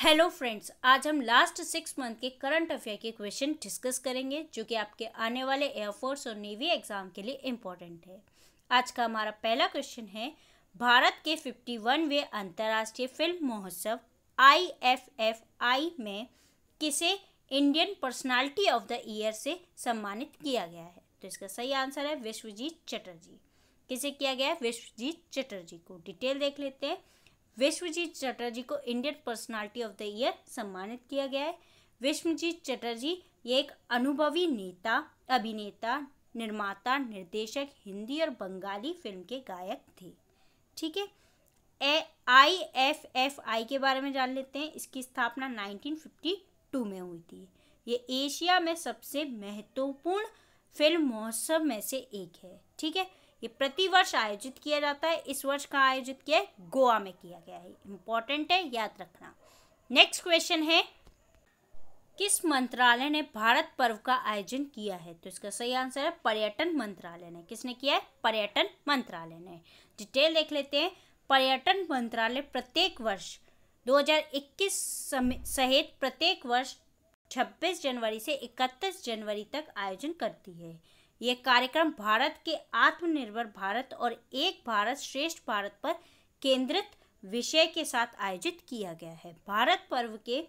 hello friends आज हम last six month के करंट अफेयर के क्वेश्चन डिस्कस करेंगे जो कि आपके आने वाले एयरफोर्स और नेवी एग्जाम के लिए इम्पोर्टेंट है आज का हमारा पहला क्वेश्चन है भारत के फिफ्टी वनवे अंतर्राष्ट्रीय फिल्म महोत्सव आई एफ एफ आई में किसे Indian personality of the year से सम्मानित किया गया है तो इसका सही आंसर है विश्वजीत चटर्जी किसे किया गया है विश्वजीत चटर्जी को डिटेल देख लेते हैं विश्वजीत चटर्जी को Indian personality of the year सम्मानित किया गया है विश्वजीत चटर्जी ये एक अनुभवी नेता अभिनेता निर्माता निर्देशक हिंदी और बंगाली फिल्म के गायक थे ठीक है ए आई एफ एफ आई के बारे में जान लेते हैं इसकी स्थापना 1952 में हुई थी ये एशिया में सबसे महत्वपूर्ण फिल्म महोत्सव में से एक है ठीक है ये प्रतिवर्ष आयोजित किया जाता है इस वर्ष कहाँ आयोजित किया है गोवा में किया गया है इंपॉर्टेंट है याद रखना नेक्स्ट क्वेश्चन है किस मंत्रालय ने भारत पर्व का आयोजन किया है तो इसका सही आंसर है पर्यटन मंत्रालय ने किसने किया है पर्यटन मंत्रालय ने डिटेल देख लेते हैं पर्यटन मंत्रालय प्रत्येक वर्ष 2021 सहित प्रत्येक वर्ष 26 जनवरी से 31 जनवरी तक आयोजन करती है ये कार्यक्रम भारत के आत्मनिर्भर भारत और एक भारत श्रेष्ठ भारत पर केंद्रित विषय के साथ आयोजित किया गया है भारत पर्व के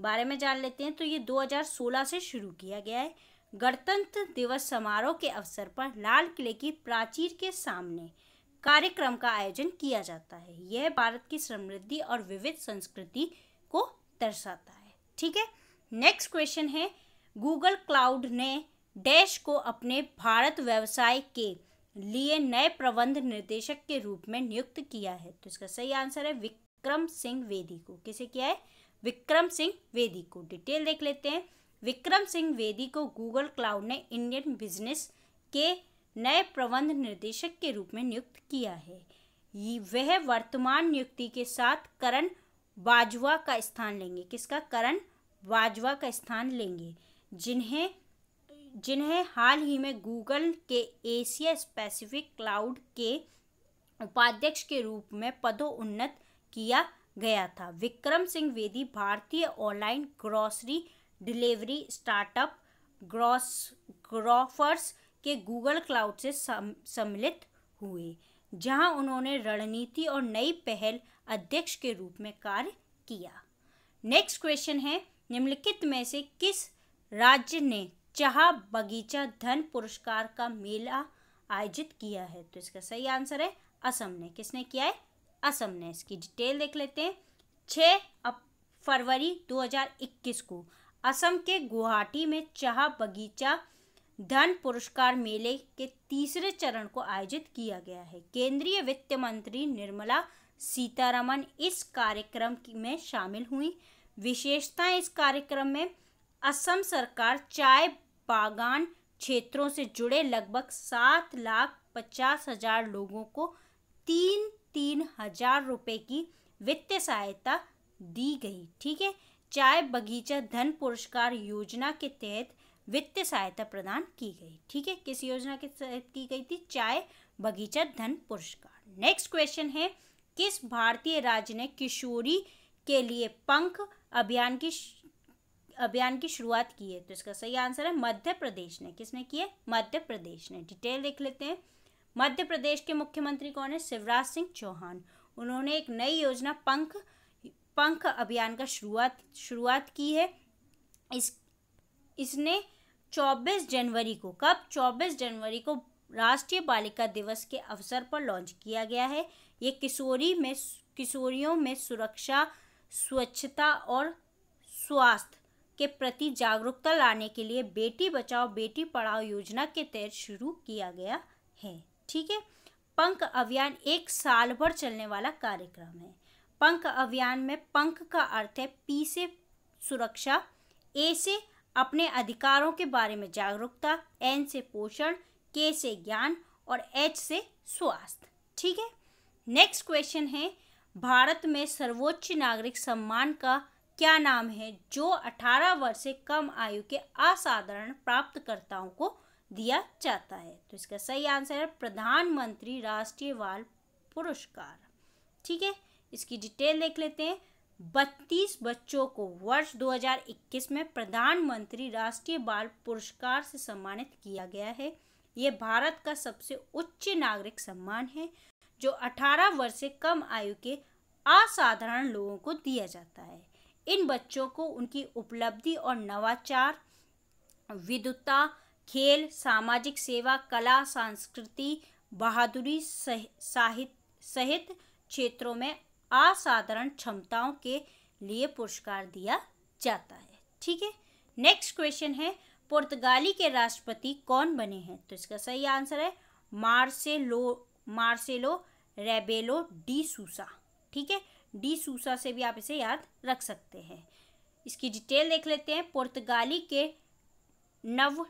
बारे में जान लेते हैं तो ये 2016 से शुरू किया गया है गणतंत्र दिवस समारोह के अवसर पर लाल किले की प्राचीर के सामने कार्यक्रम का आयोजन किया जाता है यह भारत की समृद्धि और विविध संस्कृति को दर्शाता है ठीक है नेक्स्ट क्वेश्चन है गूगल क्लाउड ने डैश को अपने भारत व्यवसाय के लिए नए प्रबंध निर्देशक के रूप में नियुक्त किया है तो इसका सही आंसर है विक्रम सिंह वेदी को किसे किया है विक्रम सिंह वेदी को डिटेल देख लेते हैं विक्रम सिंह वेदी को गूगल क्लाउड ने इंडियन बिजनेस के नए प्रबंध निर्देशक के रूप में नियुक्त किया है वह वर्तमान नियुक्ति के साथ करण बाजवा का स्थान लेंगे किसका करण बाजवा का स्थान लेंगे जिन्हें जिन्हें हाल ही में गूगल के एशिया स्पेसिफिक क्लाउड के उपाध्यक्ष के रूप में पदोन्नत किया गया था विक्रम सिंह वेदी भारतीय online grocery delivery startup gross Grofers के गूगल क्लाउड से सम्मिलित हुए जहां उन्होंने रणनीति और नई पहल अध्यक्ष के रूप में कार्य किया नेक्स्ट क्वेश्चन है निम्नलिखित में से किस राज्य ने चाह बगीचा धन पुरस्कार का मेला आयोजित किया है तो इसका सही आंसर है असम ने किसने किया है असम ने इसकी डिटेल देख लेते हैं छः फरवरी 2021 को असम के गुवाहाटी में चाह बगीचा धन पुरस्कार मेले के तीसरे चरण को आयोजित किया गया है केंद्रीय वित्त मंत्री निर्मला सीतारमन इस कार्यक्रम में शामिल हुई विशेषताएं इस कार्यक्रम में असम सरकार चाय बागान क्षेत्रों से जुड़े लगभग सात लाख पचास हजार लोगों को तीन तीन हजार रुपये की वित्तीय सहायता दी गई ठीक है चाय बगीचा धन पुरस्कार योजना के तहत वित्तीय सहायता प्रदान की गई ठीक है किस योजना के तहत की गई थी चाय बगीचा धन पुरस्कार नेक्स्ट क्वेश्चन है किस भारतीय राज्य ने किशोरी के लिए पंख अभियान की अभियान की शुरुआत की है तो इसका सही आंसर है मध्य प्रदेश ने किसने किए मध्य प्रदेश ने डिटेल देख लेते हैं मध्य प्रदेश के मुख्यमंत्री कौन है शिवराज सिंह चौहान उन्होंने एक नई योजना पंख पंख अभियान का शुरुआत शुरुआत की है इस इसने 24 जनवरी को कब 24 जनवरी को राष्ट्रीय बालिका दिवस के अवसर पर लॉन्च किया गया है ये किशोरी में किशोरियों में सुरक्षा स्वच्छता और स्वास्थ्य के प्रति जागरूकता लाने के लिए बेटी बचाओ बेटी पढ़ाओ योजना के तहत शुरू किया गया है ठीक है पंख अभियान एक साल भर चलने वाला कार्यक्रम है पंख अभियान में पंख का अर्थ है पी से सुरक्षा ए से अपने अधिकारों के बारे में जागरूकता एन से पोषण के से ज्ञान और एच से स्वास्थ्य ठीक है नेक्स्ट क्वेश्चन है भारत में सर्वोच्च नागरिक सम्मान का क्या नाम है जो 18 वर्ष से कम आयु के असाधारण प्राप्तकर्ताओं को दिया जाता है तो इसका सही आंसर है प्रधानमंत्री राष्ट्रीय बाल पुरस्कार ठीक है इसकी डिटेल देख लेते हैं बत्तीस बच्चों को वर्ष 2021 में प्रधानमंत्री राष्ट्रीय बाल पुरस्कार से सम्मानित किया गया है ये भारत का सबसे उच्च नागरिक सम्मान है जो 18 वर्ष से कम आयु के असाधारण लोगों को दिया जाता है इन बच्चों को उनकी उपलब्धि और नवाचार विद्वता खेल सामाजिक सेवा कला संस्कृति बहादुरी सहित क्षेत्रों में असाधारण क्षमताओं के लिए पुरस्कार दिया जाता है ठीक है नेक्स्ट क्वेश्चन है पुर्तगाली के राष्ट्रपति कौन बने हैं तो इसका सही आंसर है Marcelo Marcelo Rebelo de Sousa ठीक है डी सूसा से भी आप इसे याद रख सकते हैं इसकी डिटेल देख लेते हैं पुर्तगाली के नव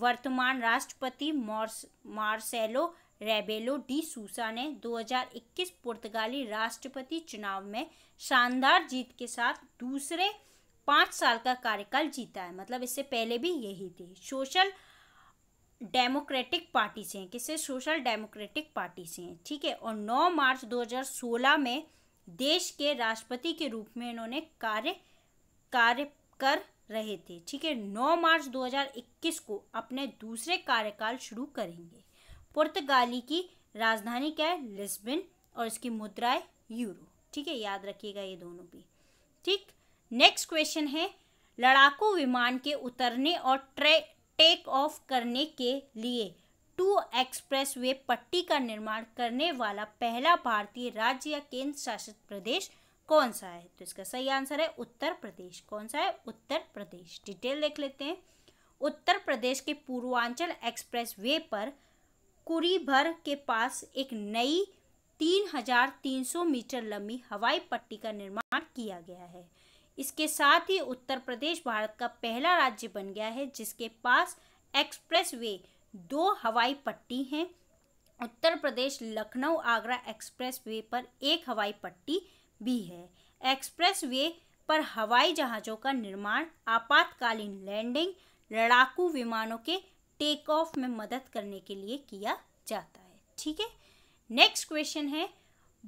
वर्तमान राष्ट्रपति मॉर्स मार्सेलो रेबेलो डी सूसा ने 2021 पुर्तगाली राष्ट्रपति चुनाव में शानदार जीत के साथ दूसरे पाँच साल का कार्यकाल जीता है मतलब इससे पहले भी यही थी सोशल डेमोक्रेटिक पार्टी से हैं किसे सोशल डेमोक्रेटिक पार्टी से हैं ठीक है और 9 मार्च 2016 में देश के राष्ट्रपति के रूप में इन्होंने कार्य कार्य कर रहे थे ठीक है 9 मार्च 2021 को अपने दूसरे कार्यकाल शुरू करेंगे पुर्तगाली की राजधानी क्या है लिस्बिन और इसकी मुद्रा है यूरो ठीक है याद रखिएगा ये दोनों भी ठीक नेक्स्ट क्वेश्चन है लड़ाकू विमान के उतरने और ट्रे टेक ऑफ करने के लिए टू एक्सप्रेस वे पट्टी का निर्माण करने वाला पहला भारतीय राज्य या केंद्र शासित प्रदेश कौन सा है तो इसका सही आंसर है उत्तर प्रदेश कौन सा है उत्तर प्रदेश डिटेल देख लेते हैं उत्तर प्रदेश के पूर्वांचल एक्सप्रेस वे पर कुरीभर के पास एक नई 3,300 मीटर लंबी हवाई पट्टी का निर्माण किया गया है इसके साथ ही उत्तर प्रदेश भारत का पहला राज्य बन गया है जिसके पास एक्सप्रेस वे दो हवाई पट्टी हैं उत्तर प्रदेश लखनऊ आगरा एक्सप्रेस वे पर एक हवाई पट्टी भी है एक्सप्रेस वे पर हवाई जहाज़ों का निर्माण आपातकालीन लैंडिंग लड़ाकू विमानों के टेक ऑफ में मदद करने के लिए किया जाता है ठीक है नेक्स्ट क्वेश्चन है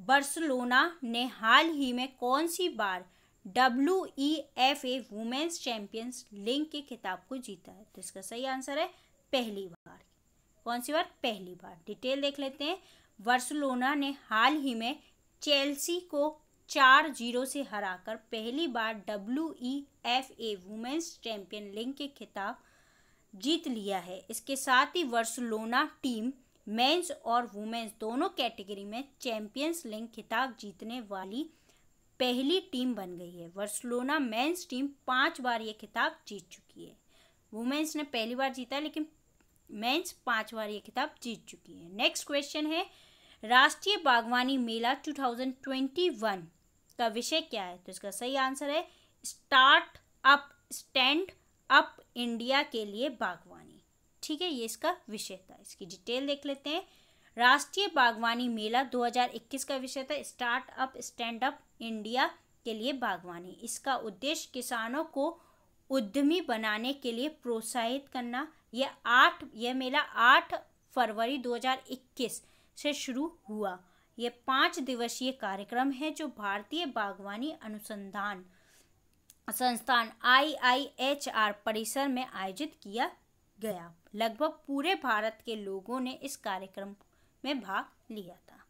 बर्सलोना ने हाल ही में कौन सी बार W E F A women's champions league के खिताब को जीता है तो इसका सही आंसर है पहली बार कौन सी बार पहली बार डिटेल देख लेते हैं वर्सलोना ने हाल ही में चेल्सी को चार जीरो से हराकर पहली बार W E F A women's champion league के खिताब जीत लिया है इसके साथ ही वर्सलोना टीम मेंस और वुमेन्स दोनों कैटेगरी में चैंपियंस लीग खिताब जीतने वाली पहली टीम बन गई है वर्सलोना मेंस टीम पांच बार ये खिताब जीत चुकी है वुमेन्स ने पहली बार जीता लेकिन मेंस पांच बार ये खिताब जीत चुकी है नेक्स्ट क्वेश्चन है राष्ट्रीय बागवानी मेला 2021 का विषय क्या है तो इसका सही आंसर है start up stand up India के लिए बागवानी ठीक है ये इसका विषय था इसकी डिटेल देख लेते हैं राष्ट्रीय बागवानी मेला 2021 का विषय था start up stand up India के लिए बागवानी इसका उद्देश्य किसानों को उद्यमी बनाने के लिए प्रोत्साहित करना ये आठ यह मेला आठ फरवरी 2021 से शुरू हुआ ये पाँच दिवसीय कार्यक्रम है जो भारतीय बागवानी अनुसंधान संस्थान आईआईएचआर परिसर में आयोजित किया गया लगभग पूरे भारत के लोगों ने इस कार्यक्रम में भाग लिया था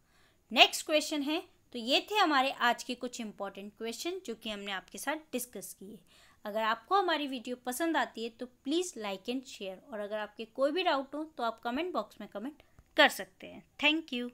नेक्स्ट क्वेश्चन है तो ये थे हमारे आज के कुछ इम्पोर्टेंट क्वेश्चन जो कि हमने आपके साथ डिस्कस किए अगर आपको हमारी वीडियो पसंद आती है तो प्लीज़ लाइक एंड शेयर और अगर आपके कोई भी डाउट हो तो आप कमेंट बॉक्स में कमेंट कर सकते हैं थैंक यू